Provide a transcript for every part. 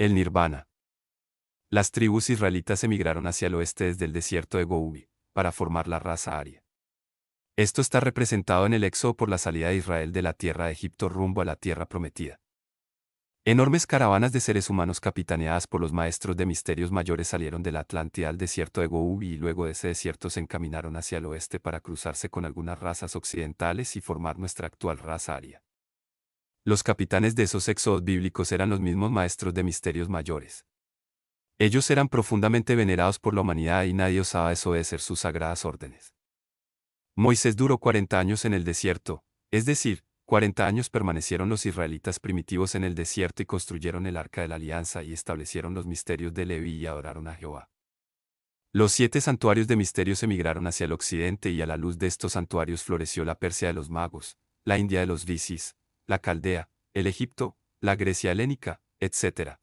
El Nirvana. Las tribus israelitas emigraron hacia el oeste desde el desierto de Gobi, para formar la raza aria. Esto está representado en el éxodo por la salida de Israel de la tierra de Egipto rumbo a la tierra prometida. Enormes caravanas de seres humanos capitaneadas por los maestros de misterios mayores salieron del la Atlántida al desierto de Gobi y luego de ese desierto se encaminaron hacia el oeste para cruzarse con algunas razas occidentales y formar nuestra actual raza aria los capitanes de esos éxodos bíblicos eran los mismos maestros de misterios mayores. Ellos eran profundamente venerados por la humanidad y nadie osaba desobedecer sus sagradas órdenes. Moisés duró 40 años en el desierto, es decir, 40 años permanecieron los israelitas primitivos en el desierto y construyeron el arca de la alianza y establecieron los misterios de Leví y adoraron a Jehová. Los siete santuarios de misterios emigraron hacia el occidente y a la luz de estos santuarios floreció la Persia de los magos, la India de los Visis, la Caldea, el Egipto, la Grecia helénica, etc.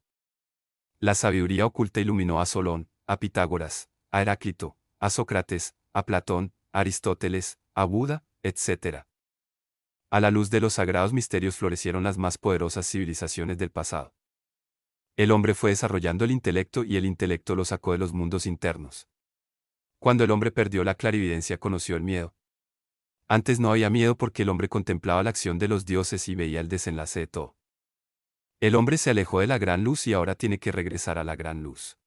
La sabiduría oculta iluminó a Solón, a Pitágoras, a Heráclito, a Sócrates, a Platón, a Aristóteles, a Buda, etc. A la luz de los sagrados misterios florecieron las más poderosas civilizaciones del pasado. El hombre fue desarrollando el intelecto y el intelecto lo sacó de los mundos internos. Cuando el hombre perdió la clarividencia conoció el miedo, antes no había miedo porque el hombre contemplaba la acción de los dioses y veía el desenlace de todo. El hombre se alejó de la gran luz y ahora tiene que regresar a la gran luz.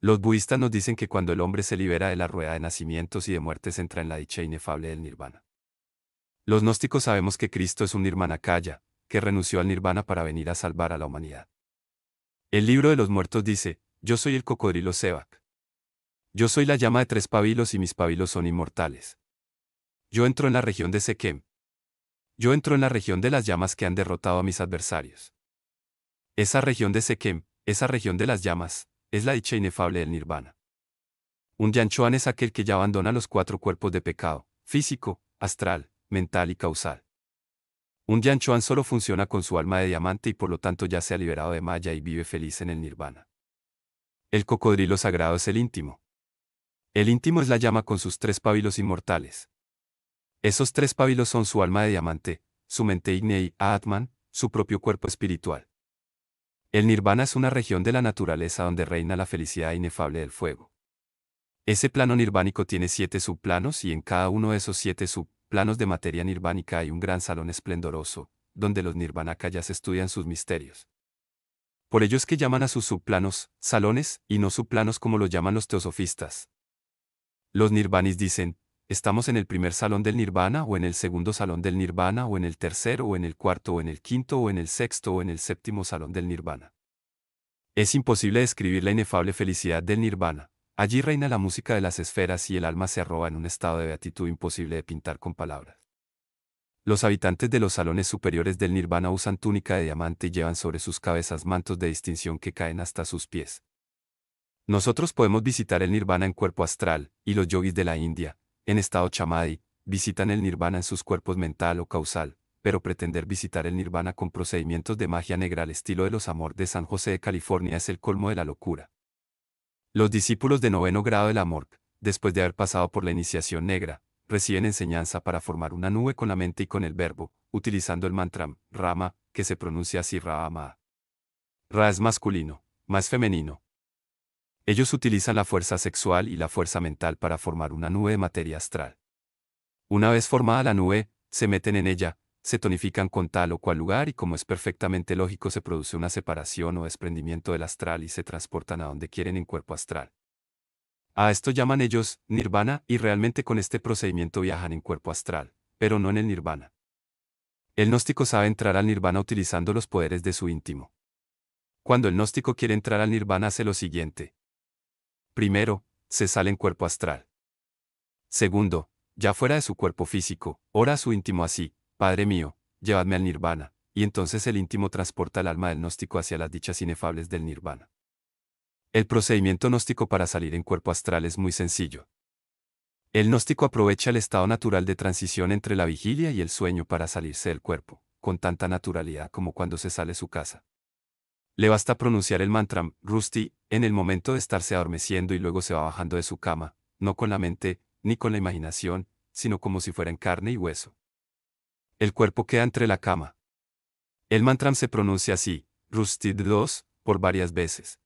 Los budistas nos dicen que cuando el hombre se libera de la rueda de nacimientos y de muertes entra en la dicha inefable del nirvana. Los gnósticos sabemos que Cristo es un nirmanakaya, que renunció al nirvana para venir a salvar a la humanidad. El libro de los muertos dice, yo soy el cocodrilo Sebak. Yo soy la llama de tres pabilos y mis pabilos son inmortales. Yo entro en la región de Sekem. Yo entro en la región de las llamas que han derrotado a mis adversarios. Esa región de Sekem, esa región de las llamas, es la dicha inefable del nirvana. Un Yanchuan es aquel que ya abandona los cuatro cuerpos de pecado, físico, astral, mental y causal. Un Yanchuan solo funciona con su alma de diamante y por lo tanto ya se ha liberado de Maya y vive feliz en el nirvana. El cocodrilo sagrado es el íntimo. El íntimo es la llama con sus tres pábilos inmortales, esos tres pábilos son su alma de diamante, su mente ignei, y Atman, su propio cuerpo espiritual. El nirvana es una región de la naturaleza donde reina la felicidad inefable del fuego. Ese plano nirvánico tiene siete subplanos y en cada uno de esos siete subplanos de materia nirvánica hay un gran salón esplendoroso, donde los nirvanakayas estudian sus misterios. Por ello es que llaman a sus subplanos, salones, y no subplanos como lo llaman los teosofistas. Los nirvanis dicen, ¿Estamos en el primer salón del nirvana o en el segundo salón del nirvana o en el tercero o en el cuarto o en el quinto o en el sexto o en el séptimo salón del nirvana? Es imposible describir la inefable felicidad del nirvana. Allí reina la música de las esferas y el alma se arroba en un estado de beatitud imposible de pintar con palabras. Los habitantes de los salones superiores del nirvana usan túnica de diamante y llevan sobre sus cabezas mantos de distinción que caen hasta sus pies. Nosotros podemos visitar el nirvana en cuerpo astral, y los yogis de la India, en estado chamadí, visitan el nirvana en sus cuerpos mental o causal, pero pretender visitar el nirvana con procedimientos de magia negra al estilo de los amor de San José de California es el colmo de la locura. Los discípulos de noveno grado del amor, después de haber pasado por la iniciación negra, reciben enseñanza para formar una nube con la mente y con el verbo, utilizando el mantra Rama, que se pronuncia así Rama. Ra es masculino, más femenino, ellos utilizan la fuerza sexual y la fuerza mental para formar una nube de materia astral. Una vez formada la nube, se meten en ella, se tonifican con tal o cual lugar y como es perfectamente lógico se produce una separación o desprendimiento del astral y se transportan a donde quieren en cuerpo astral. A esto llaman ellos nirvana y realmente con este procedimiento viajan en cuerpo astral, pero no en el nirvana. El gnóstico sabe entrar al nirvana utilizando los poderes de su íntimo. Cuando el gnóstico quiere entrar al nirvana hace lo siguiente primero, se sale en cuerpo astral. Segundo, ya fuera de su cuerpo físico, ora a su íntimo así, Padre mío, llévame al nirvana, y entonces el íntimo transporta el alma del gnóstico hacia las dichas inefables del nirvana. El procedimiento gnóstico para salir en cuerpo astral es muy sencillo. El gnóstico aprovecha el estado natural de transición entre la vigilia y el sueño para salirse del cuerpo, con tanta naturalidad como cuando se sale su casa. Le basta pronunciar el mantram, Rusty en el momento de estarse adormeciendo y luego se va bajando de su cama, no con la mente, ni con la imaginación, sino como si fuera en carne y hueso. El cuerpo queda entre la cama. El mantram se pronuncia así, Rusty 2, por varias veces.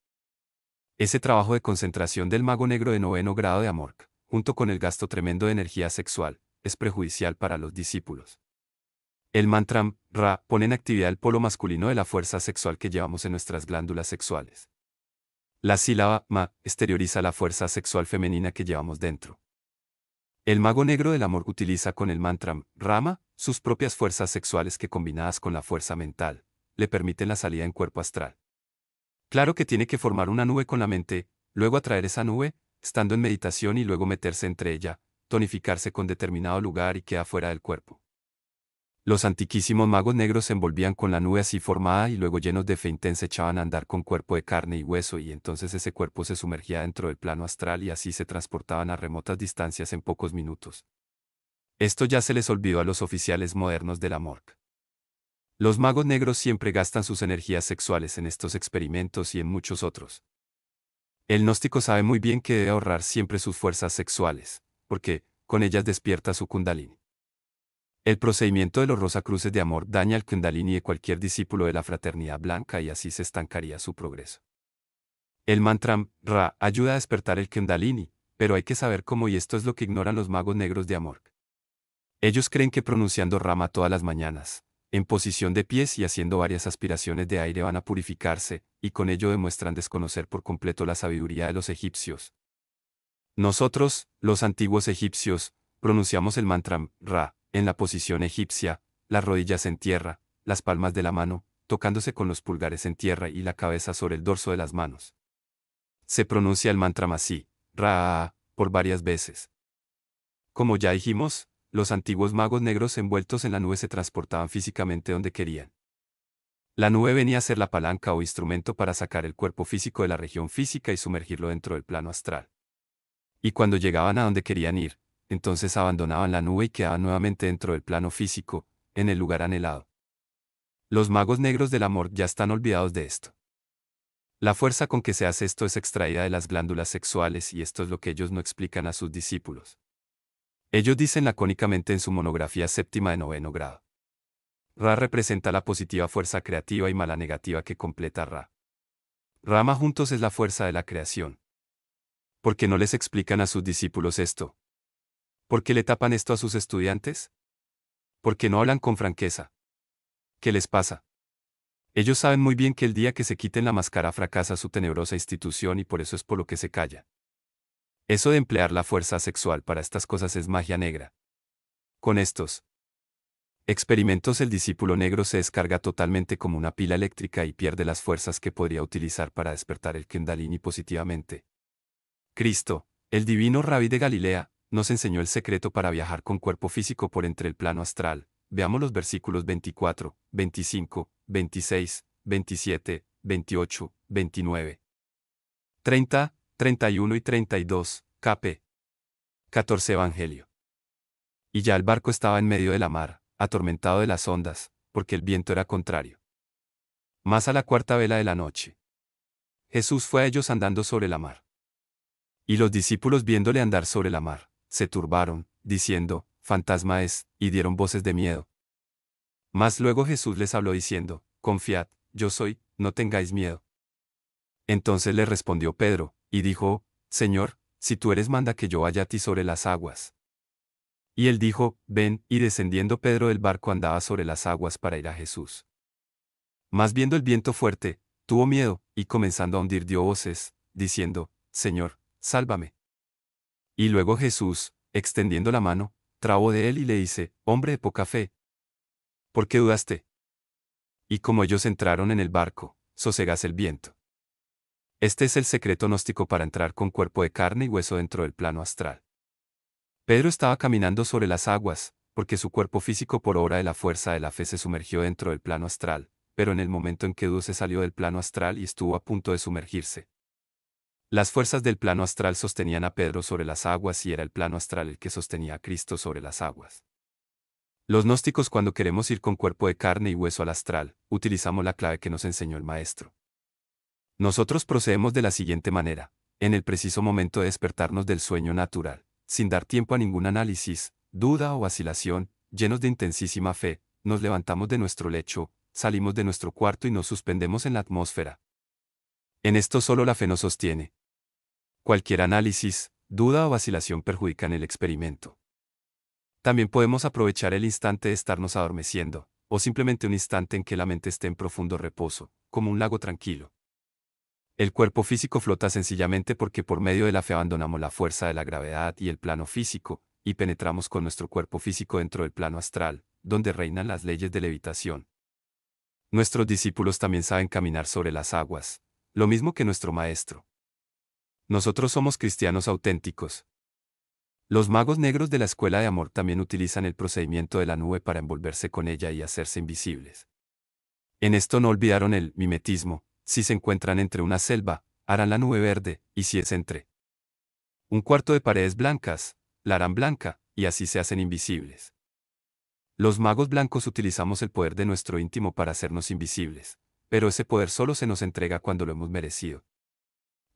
Ese trabajo de concentración del mago negro de noveno grado de Amork, junto con el gasto tremendo de energía sexual, es prejudicial para los discípulos. El mantram Ra, pone en actividad el polo masculino de la fuerza sexual que llevamos en nuestras glándulas sexuales. La sílaba Ma exterioriza la fuerza sexual femenina que llevamos dentro. El mago negro del amor utiliza con el mantra Rama sus propias fuerzas sexuales que combinadas con la fuerza mental le permiten la salida en cuerpo astral. Claro que tiene que formar una nube con la mente, luego atraer esa nube, estando en meditación y luego meterse entre ella, tonificarse con determinado lugar y queda fuera del cuerpo. Los antiquísimos magos negros se envolvían con la nube así formada y luego llenos de fe intensa echaban a andar con cuerpo de carne y hueso y entonces ese cuerpo se sumergía dentro del plano astral y así se transportaban a remotas distancias en pocos minutos. Esto ya se les olvidó a los oficiales modernos de la morgue. Los magos negros siempre gastan sus energías sexuales en estos experimentos y en muchos otros. El gnóstico sabe muy bien que debe ahorrar siempre sus fuerzas sexuales, porque, con ellas despierta su kundalini. El procedimiento de los Rosacruces de Amor daña al Kundalini de cualquier discípulo de la fraternidad blanca y así se estancaría su progreso. El mantram Ra ayuda a despertar el Kundalini, pero hay que saber cómo y esto es lo que ignoran los magos negros de Amor. Ellos creen que pronunciando Rama todas las mañanas, en posición de pies y haciendo varias aspiraciones de aire van a purificarse, y con ello demuestran desconocer por completo la sabiduría de los egipcios. Nosotros, los antiguos egipcios, pronunciamos el mantram Ra, en la posición egipcia, las rodillas en tierra, las palmas de la mano, tocándose con los pulgares en tierra y la cabeza sobre el dorso de las manos. Se pronuncia el mantra masí, ra, por varias veces. Como ya dijimos, los antiguos magos negros envueltos en la nube se transportaban físicamente donde querían. La nube venía a ser la palanca o instrumento para sacar el cuerpo físico de la región física y sumergirlo dentro del plano astral. Y cuando llegaban a donde querían ir, entonces abandonaban la nube y quedaban nuevamente dentro del plano físico, en el lugar anhelado. Los magos negros del amor ya están olvidados de esto. La fuerza con que se hace esto es extraída de las glándulas sexuales y esto es lo que ellos no explican a sus discípulos. Ellos dicen lacónicamente en su monografía séptima de noveno grado. Ra representa la positiva fuerza creativa y mala negativa que completa Ra. Rama juntos es la fuerza de la creación. ¿Por qué no les explican a sus discípulos esto? ¿Por qué le tapan esto a sus estudiantes? Porque no hablan con franqueza? ¿Qué les pasa? Ellos saben muy bien que el día que se quiten la máscara fracasa su tenebrosa institución y por eso es por lo que se calla. Eso de emplear la fuerza sexual para estas cosas es magia negra. Con estos experimentos el discípulo negro se descarga totalmente como una pila eléctrica y pierde las fuerzas que podría utilizar para despertar el kendalini positivamente. Cristo, el divino rabí de Galilea, nos enseñó el secreto para viajar con cuerpo físico por entre el plano astral. Veamos los versículos 24, 25, 26, 27, 28, 29, 30, 31 y 32, KP. 14 Evangelio. Y ya el barco estaba en medio de la mar, atormentado de las ondas, porque el viento era contrario. Más a la cuarta vela de la noche. Jesús fue a ellos andando sobre la mar. Y los discípulos viéndole andar sobre la mar, se turbaron, diciendo, Fantasma es, y dieron voces de miedo. Mas luego Jesús les habló diciendo, Confiad, yo soy, no tengáis miedo. Entonces le respondió Pedro, y dijo, Señor, si tú eres manda que yo vaya a ti sobre las aguas. Y él dijo, Ven, y descendiendo Pedro del barco andaba sobre las aguas para ir a Jesús. Mas viendo el viento fuerte, tuvo miedo, y comenzando a hundir dio voces, diciendo, Señor, sálvame. Y luego Jesús, extendiendo la mano, trabó de él y le dice, Hombre de poca fe, ¿por qué dudaste? Y como ellos entraron en el barco, sosegase el viento. Este es el secreto gnóstico para entrar con cuerpo de carne y hueso dentro del plano astral. Pedro estaba caminando sobre las aguas, porque su cuerpo físico por obra de la fuerza de la fe se sumergió dentro del plano astral, pero en el momento en que dudó se salió del plano astral y estuvo a punto de sumergirse, las fuerzas del plano astral sostenían a Pedro sobre las aguas y era el plano astral el que sostenía a Cristo sobre las aguas. Los gnósticos cuando queremos ir con cuerpo de carne y hueso al astral, utilizamos la clave que nos enseñó el Maestro. Nosotros procedemos de la siguiente manera, en el preciso momento de despertarnos del sueño natural, sin dar tiempo a ningún análisis, duda o vacilación, llenos de intensísima fe, nos levantamos de nuestro lecho, salimos de nuestro cuarto y nos suspendemos en la atmósfera, en esto solo la fe nos sostiene. Cualquier análisis, duda o vacilación perjudican el experimento. También podemos aprovechar el instante de estarnos adormeciendo, o simplemente un instante en que la mente esté en profundo reposo, como un lago tranquilo. El cuerpo físico flota sencillamente porque por medio de la fe abandonamos la fuerza de la gravedad y el plano físico, y penetramos con nuestro cuerpo físico dentro del plano astral, donde reinan las leyes de levitación. Nuestros discípulos también saben caminar sobre las aguas, lo mismo que nuestro Maestro. Nosotros somos cristianos auténticos. Los magos negros de la escuela de amor también utilizan el procedimiento de la nube para envolverse con ella y hacerse invisibles. En esto no olvidaron el mimetismo, si se encuentran entre una selva, harán la nube verde, y si es entre un cuarto de paredes blancas, la harán blanca, y así se hacen invisibles. Los magos blancos utilizamos el poder de nuestro íntimo para hacernos invisibles pero ese poder solo se nos entrega cuando lo hemos merecido.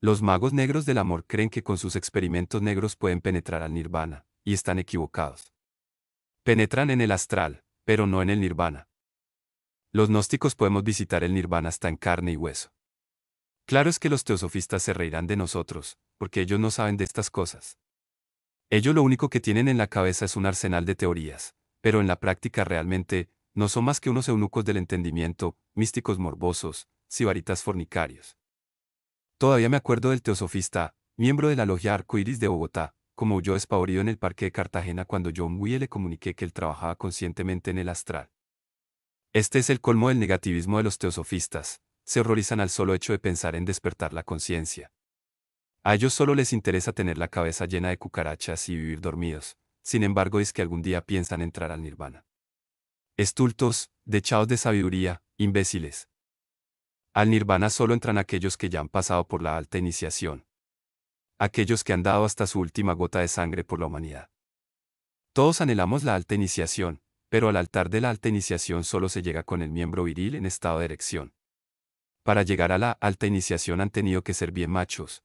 Los magos negros del amor creen que con sus experimentos negros pueden penetrar al nirvana, y están equivocados. Penetran en el astral, pero no en el nirvana. Los gnósticos podemos visitar el nirvana hasta en carne y hueso. Claro es que los teosofistas se reirán de nosotros, porque ellos no saben de estas cosas. Ellos lo único que tienen en la cabeza es un arsenal de teorías, pero en la práctica realmente no son más que unos eunucos del entendimiento, místicos morbosos, sibaritas fornicarios. Todavía me acuerdo del teosofista, miembro de la logia Arcoiris de Bogotá, como huyó despavorido en el parque de Cartagena cuando John muy le comuniqué que él trabajaba conscientemente en el astral. Este es el colmo del negativismo de los teosofistas, se horrorizan al solo hecho de pensar en despertar la conciencia. A ellos solo les interesa tener la cabeza llena de cucarachas y vivir dormidos, sin embargo es que algún día piensan entrar al nirvana. Estultos, dechados de sabiduría, imbéciles. Al nirvana solo entran aquellos que ya han pasado por la alta iniciación. Aquellos que han dado hasta su última gota de sangre por la humanidad. Todos anhelamos la alta iniciación, pero al altar de la alta iniciación solo se llega con el miembro viril en estado de erección. Para llegar a la alta iniciación han tenido que ser bien machos.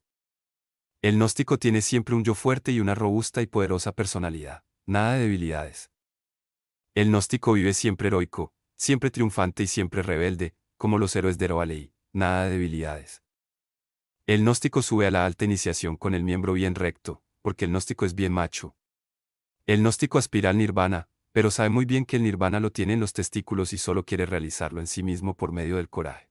El gnóstico tiene siempre un yo fuerte y una robusta y poderosa personalidad, nada de debilidades. El gnóstico vive siempre heroico, siempre triunfante y siempre rebelde, como los héroes de Roalei, nada de debilidades. El gnóstico sube a la alta iniciación con el miembro bien recto, porque el gnóstico es bien macho. El gnóstico aspira al nirvana, pero sabe muy bien que el nirvana lo tiene en los testículos y solo quiere realizarlo en sí mismo por medio del coraje.